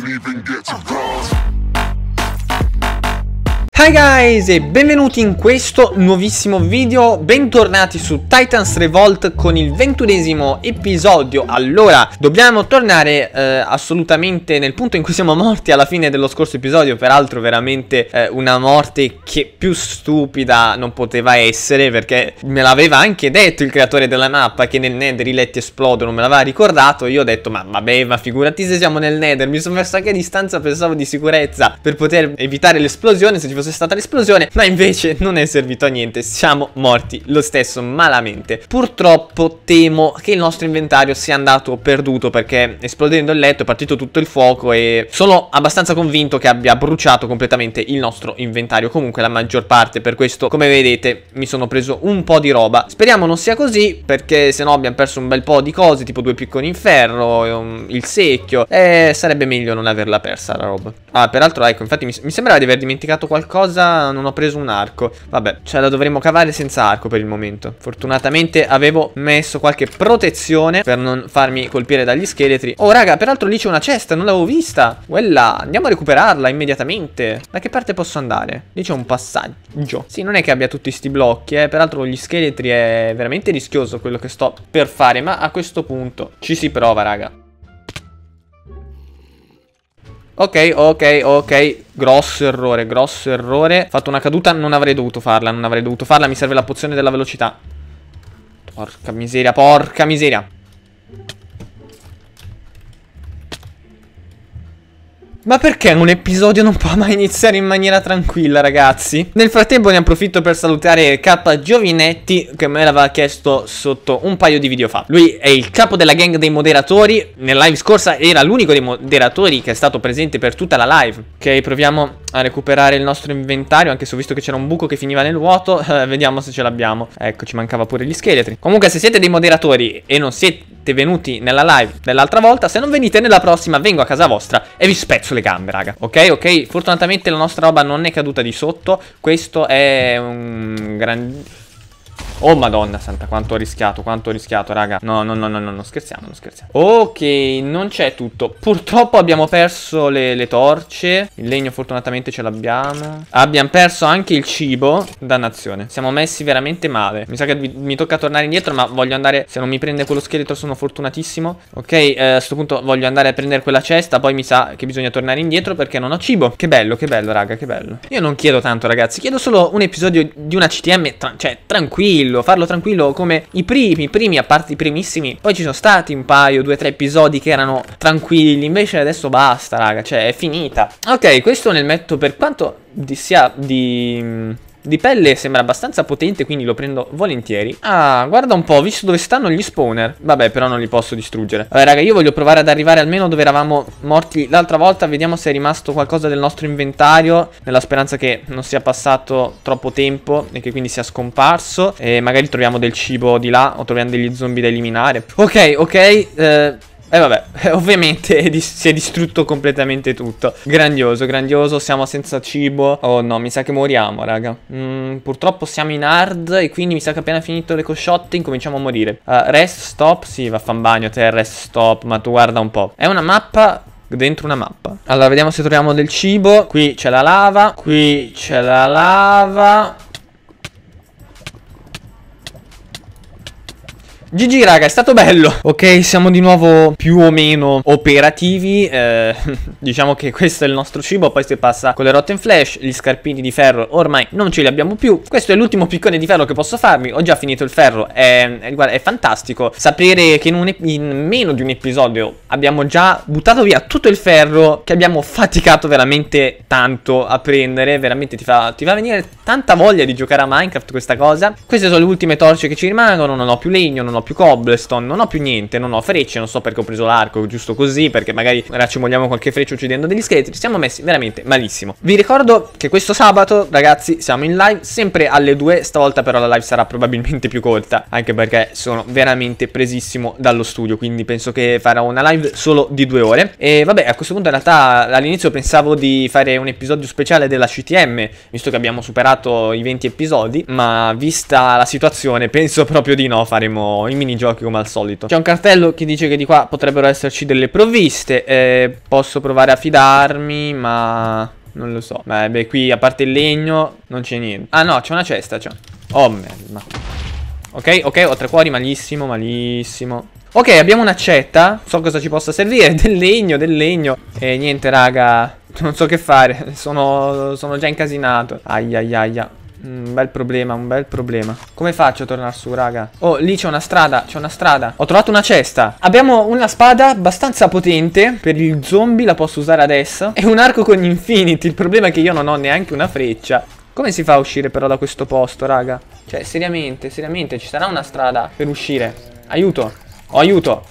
didn't even get to rise. Uh-huh. Hi guys e benvenuti in questo nuovissimo video, bentornati su Titans Revolt con il ventunesimo episodio Allora, dobbiamo tornare eh, assolutamente nel punto in cui siamo morti alla fine dello scorso episodio Peraltro veramente eh, una morte che più stupida non poteva essere Perché me l'aveva anche detto il creatore della mappa che nel nether i letti esplodono, me l'aveva ricordato Io ho detto ma vabbè ma figurati se siamo nel nether, mi sono messo anche a distanza pensavo di sicurezza Per poter evitare l'esplosione se ci fosse cos'è stata l'esplosione, ma invece non è servito a niente, siamo morti lo stesso malamente. Purtroppo temo che il nostro inventario sia andato perduto perché esplodendo il letto è partito tutto il fuoco e sono abbastanza convinto che abbia bruciato completamente il nostro inventario, comunque la maggior parte, per questo come vedete mi sono preso un po' di roba. Speriamo non sia così perché se no abbiamo perso un bel po' di cose, tipo due picconi in ferro, um, il secchio, e sarebbe meglio non averla persa la roba. Ah, peraltro ecco, infatti mi, mi sembrava di aver dimenticato qualcosa qualcosa, non ho preso un arco. Vabbè, ce cioè, la dovremo cavare senza arco per il momento. Fortunatamente avevo messo qualche protezione per non farmi colpire dagli scheletri. Oh, raga, peraltro lì c'è una cesta, non l'avevo vista. Quella, andiamo a recuperarla immediatamente. Da che parte posso andare? Lì c'è un passaggio. Sì, non è che abbia tutti sti blocchi, eh. Peraltro gli scheletri è veramente rischioso quello che sto per fare, ma a questo punto ci si prova, raga. Ok, ok, ok Grosso errore, grosso errore Fatto una caduta, non avrei dovuto farla Non avrei dovuto farla, mi serve la pozione della velocità Porca miseria, porca miseria Ma perché un episodio non può mai iniziare in maniera tranquilla, ragazzi? Nel frattempo ne approfitto per salutare K Giovinetti, che me l'aveva chiesto sotto un paio di video fa. Lui è il capo della gang dei moderatori. Nella live scorsa era l'unico dei moderatori che è stato presente per tutta la live. Ok, proviamo a recuperare il nostro inventario Anche se ho visto che c'era un buco che finiva nel vuoto eh, Vediamo se ce l'abbiamo Ecco ci mancava pure gli scheletri Comunque se siete dei moderatori e non siete venuti nella live dell'altra volta Se non venite nella prossima vengo a casa vostra e vi spezzo le gambe raga Ok ok fortunatamente la nostra roba non è caduta di sotto Questo è un grandissimo Oh madonna santa, quanto ho rischiato, quanto ho rischiato, raga. No, no, no, no, no, non scherziamo, non scherziamo. Ok, non c'è tutto. Purtroppo abbiamo perso le, le torce. Il legno fortunatamente ce l'abbiamo. Abbiamo perso anche il cibo. Dannazione. Siamo messi veramente male. Mi sa che mi, mi tocca tornare indietro, ma voglio andare... Se non mi prende quello scheletro sono fortunatissimo. Ok, eh, a questo punto voglio andare a prendere quella cesta. Poi mi sa che bisogna tornare indietro perché non ho cibo. Che bello, che bello, raga, che bello. Io non chiedo tanto, ragazzi. Chiedo solo un episodio di una CTM, tra cioè, tranquillo tranquillo, farlo tranquillo come i primi, i primi, a parte i primissimi. Poi ci sono stati un paio, due, tre episodi che erano tranquilli, invece adesso basta, raga, cioè è finita. Ok, questo nel metto per quanto di sia di di pelle sembra abbastanza potente, quindi lo prendo volentieri. Ah, guarda un po', ho visto dove stanno gli spawner. Vabbè, però non li posso distruggere. Vabbè, raga, io voglio provare ad arrivare almeno dove eravamo morti l'altra volta. Vediamo se è rimasto qualcosa del nostro inventario, nella speranza che non sia passato troppo tempo e che quindi sia scomparso. E magari troviamo del cibo di là o troviamo degli zombie da eliminare. Ok, ok, eh... E eh, vabbè, ovviamente si è distrutto completamente tutto. Grandioso, grandioso, siamo senza cibo. Oh no, mi sa che moriamo, raga. Mm, purtroppo siamo in hard e quindi mi sa che appena finito le cosciotte incominciamo a morire. Uh, rest stop, sì, vaffan bagno, te rest stop, ma tu guarda un po'. È una mappa dentro una mappa. Allora, vediamo se troviamo del cibo. Qui c'è la lava, qui c'è la lava. GG raga, è stato bello. Ok, siamo di nuovo più o meno operativi. Eh, diciamo che questo è il nostro cibo, poi si passa con le rotte flash, gli scarpini di ferro ormai non ce li abbiamo più. Questo è l'ultimo piccone di ferro che posso farmi, ho già finito il ferro, è, è, guarda, è fantastico. Sapere che in, un, in meno di un episodio abbiamo già buttato via tutto il ferro che abbiamo faticato veramente tanto a prendere, veramente ti fa, ti fa venire tanta voglia di giocare a Minecraft questa cosa. Queste sono le ultime torce che ci rimangono, non ho più legno, non ho più cobblestone, non ho più niente, non ho frecce, non so perché ho preso l'arco, giusto così, perché magari racimoliamo qualche freccia uccidendo degli scheletri, siamo messi veramente malissimo. Vi ricordo che questo sabato, ragazzi, siamo in live, sempre alle 2, stavolta però la live sarà probabilmente più corta, anche perché sono veramente presissimo dallo studio, quindi penso che farò una live solo di due ore. E vabbè, a questo punto in realtà all'inizio pensavo di fare un episodio speciale della CTM, visto che abbiamo superato i 20 episodi, ma vista la situazione penso proprio di no, faremo in i minigiochi come al solito. C'è un cartello che dice che di qua potrebbero esserci delle provviste. Eh, posso provare a fidarmi, ma... Non lo so. Beh, beh, qui a parte il legno non c'è niente. Ah no, c'è una cesta, c'è. Oh, merda. Ok, ok, ho tre cuori, malissimo, malissimo. Ok, abbiamo un'accetta. So cosa ci possa servire. Del legno, del legno. E eh, niente, raga. Non so che fare. Sono, sono già incasinato. Aiaiaia. Ai, ai. Un bel problema, un bel problema. Come faccio a tornare su, raga? Oh, lì c'è una strada, c'è una strada. Ho trovato una cesta. Abbiamo una spada abbastanza potente. Per il zombie la posso usare adesso. E un arco con infinity. Il problema è che io non ho neanche una freccia. Come si fa a uscire però da questo posto, raga? Cioè, seriamente, seriamente, ci sarà una strada per uscire. Aiuto. Oh, aiuto.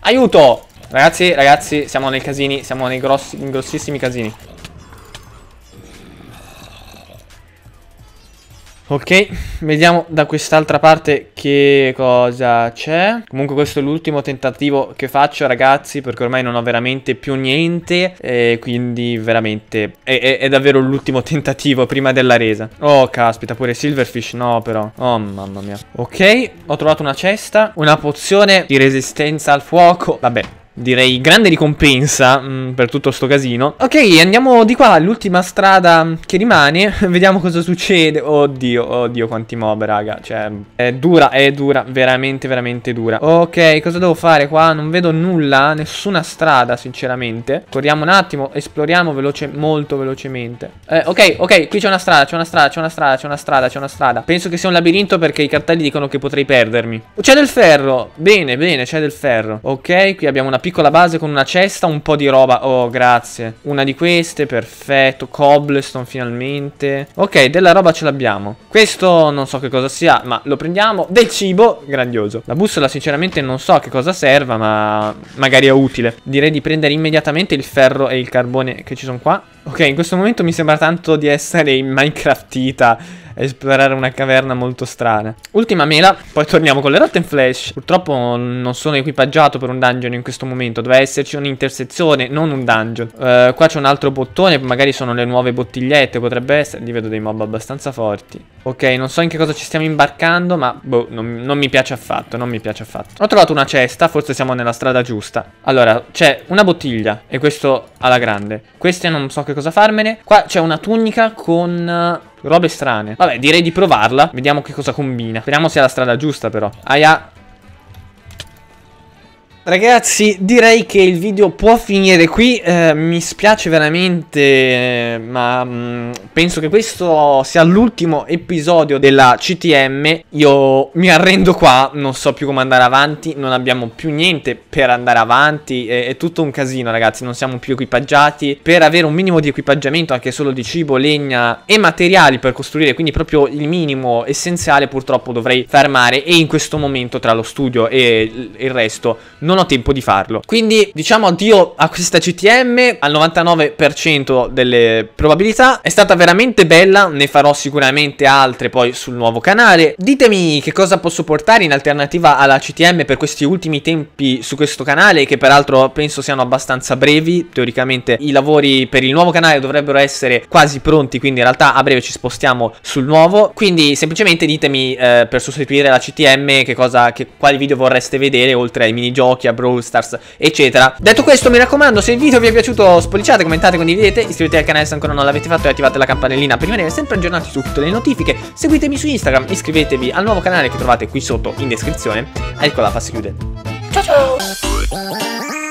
Aiuto. Ragazzi, ragazzi, siamo nei casini, siamo nei grossi, in grossissimi casini. Ok, vediamo da quest'altra parte che cosa c'è. Comunque questo è l'ultimo tentativo che faccio ragazzi perché ormai non ho veramente più niente e quindi veramente è, è, è davvero l'ultimo tentativo prima della resa. Oh caspita, pure Silverfish no però. Oh mamma mia. Ok, ho trovato una cesta, una pozione di resistenza al fuoco. Vabbè, direi grande ricompensa mh, mm, per tutto sto casino. Ok, andiamo di qua, l'ultima strada che rimane, vediamo cosa succede. Oddio, oddio quanti mob, raga, cioè è dura, è dura, veramente, veramente dura. Ok, cosa devo fare qua? Non vedo nulla, nessuna strada, sinceramente. Corriamo un attimo, esploriamo veloce, molto velocemente. Eh, ok, ok, qui c'è una strada, c'è una strada, c'è una strada, c'è una strada, c'è una strada. Penso che sia un labirinto perché i cartelli dicono che potrei perdermi. C'è del ferro, bene, bene, c'è del ferro. Ok, qui abbiamo una piccola base con una cesta, un po' di roba. Oh, grazie. Una di queste, perfetto. Cobblestone finalmente. Ok, della roba ce l'abbiamo. Questo non so che cosa sia, ma lo prendiamo. Del cibo, grandioso. La bussola sinceramente non so a che cosa serva, ma magari è utile. Direi di prendere immediatamente il ferro e il carbone che ci sono qua. Ok, in questo momento mi sembra tanto di essere in Minecraftita esplorare una caverna molto strana. Ultima mela, poi torniamo con le Rotten Flash. Purtroppo non sono equipaggiato per un dungeon in questo momento, doveva esserci un'intersezione, non un dungeon. Uh, qua c'è un altro bottone, magari sono le nuove bottigliette, potrebbe essere... Lì vedo dei mob abbastanza forti. Ok, non so in che cosa ci stiamo imbarcando, ma boh, non, non mi piace affatto, non mi piace affatto. Ho trovato una cesta, forse siamo nella strada giusta. Allora, c'è una bottiglia e questo alla grande. Queste non so che cosa farmene. Qua c'è una tunica con Robe strane. Vabbè, direi di provarla. Vediamo che cosa combina. Speriamo sia la strada giusta, però. Aia, Ragazzi direi che il video può finire qui, eh, mi spiace veramente eh, ma mh, mm, penso che questo sia l'ultimo episodio della CTM, io mi arrendo qua, non so più come andare avanti, non abbiamo più niente per andare avanti, è, è tutto un casino ragazzi, non siamo più equipaggiati, per avere un minimo di equipaggiamento anche solo di cibo, legna e materiali per costruire, quindi proprio il minimo essenziale purtroppo dovrei fermare e in questo momento tra lo studio e il resto non non ho tempo di farlo. Quindi diciamo addio a questa CTM al 99% delle probabilità. È stata veramente bella, ne farò sicuramente altre poi sul nuovo canale. Ditemi che cosa posso portare in alternativa alla CTM per questi ultimi tempi su questo canale che peraltro penso siano abbastanza brevi. Teoricamente i lavori per il nuovo canale dovrebbero essere quasi pronti, quindi in realtà a breve ci spostiamo sul nuovo. Quindi semplicemente ditemi eh, per sostituire la CTM che cosa, che, quali video vorreste vedere oltre ai minigiochi Pinocchia, Brawl Stars, eccetera. Detto questo, mi raccomando, se il video vi è piaciuto, spolliciate, commentate, condividete, iscrivetevi al canale se ancora non l'avete fatto e attivate la campanellina per rimanere sempre aggiornati su tutte le notifiche. Seguitemi su Instagram, iscrivetevi al nuovo canale che trovate qui sotto in descrizione. Ecco la fase chiude. Ciao ciao!